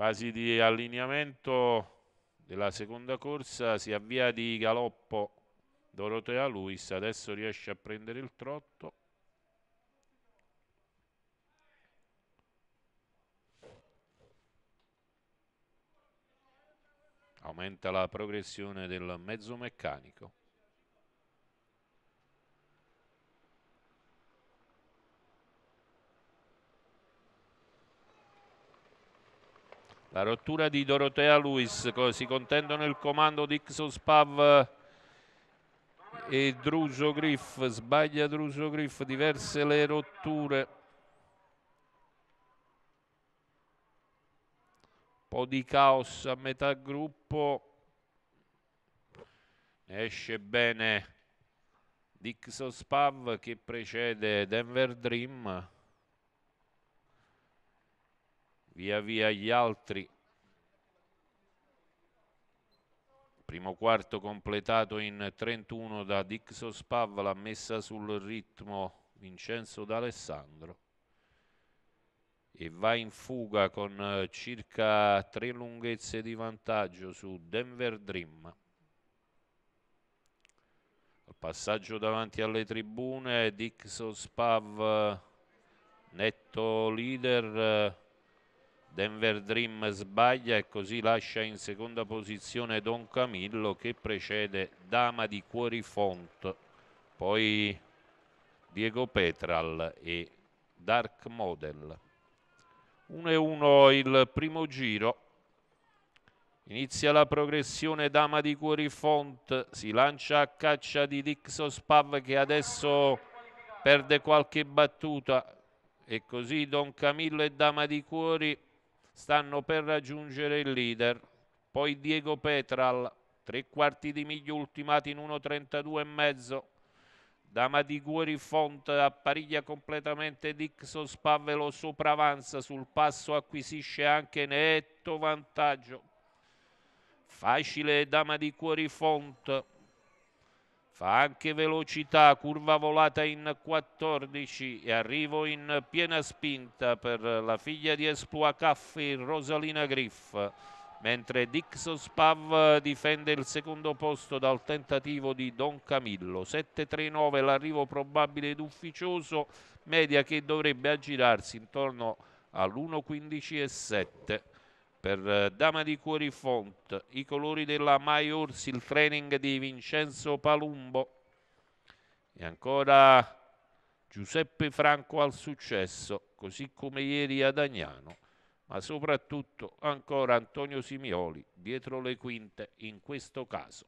Fasi di allineamento della seconda corsa, si avvia di galoppo Dorotea Luis, adesso riesce a prendere il trotto. Aumenta la progressione del mezzo meccanico. La rottura di Dorotea Luis, si contendono il comando Dixon Spav e Druso Griff, sbaglia Druso Griff, diverse le rotture. Un po' di caos a metà gruppo, esce bene Dixon Spav che precede Denver Dream via via gli altri. Primo quarto completato in 31 da Dixo Spavla, messa sul ritmo Vincenzo D'Alessandro e va in fuga con eh, circa tre lunghezze di vantaggio su Denver Dream. Al passaggio davanti alle tribune, Dixo Spav, eh, netto leader eh, Denver Dream sbaglia e così lascia in seconda posizione Don Camillo che precede Dama di Cuori Font, poi Diego Petral e Dark Model. 1-1 il primo giro. Inizia la progressione Dama di Cuori Font, si lancia a caccia di Spav che adesso perde qualche battuta e così Don Camillo e Dama di Cuori stanno per raggiungere il leader. Poi Diego Petral, tre quarti di miglio ultimati in 1.32,5. Dama di Gueri Font appariglia completamente Dixon Spavelo sopravanza sul passo acquisisce anche netto vantaggio facile Dama di Cuori Font fa anche velocità, curva volata in 14 e arrivo in piena spinta per la figlia di Espua Caffi, Rosalina Griff, mentre Dixo Spav difende il secondo posto dal tentativo di Don Camillo. 7-3-9 l'arrivo probabile ed ufficioso, media che dovrebbe aggirarsi intorno all'1-15 7 per eh, Dama di Cuori Font, i colori della Maiors, il training di Vincenzo Palumbo e ancora Giuseppe Franco al successo, così come ieri ad Agnano, ma soprattutto ancora Antonio Simioli dietro le quinte in questo caso.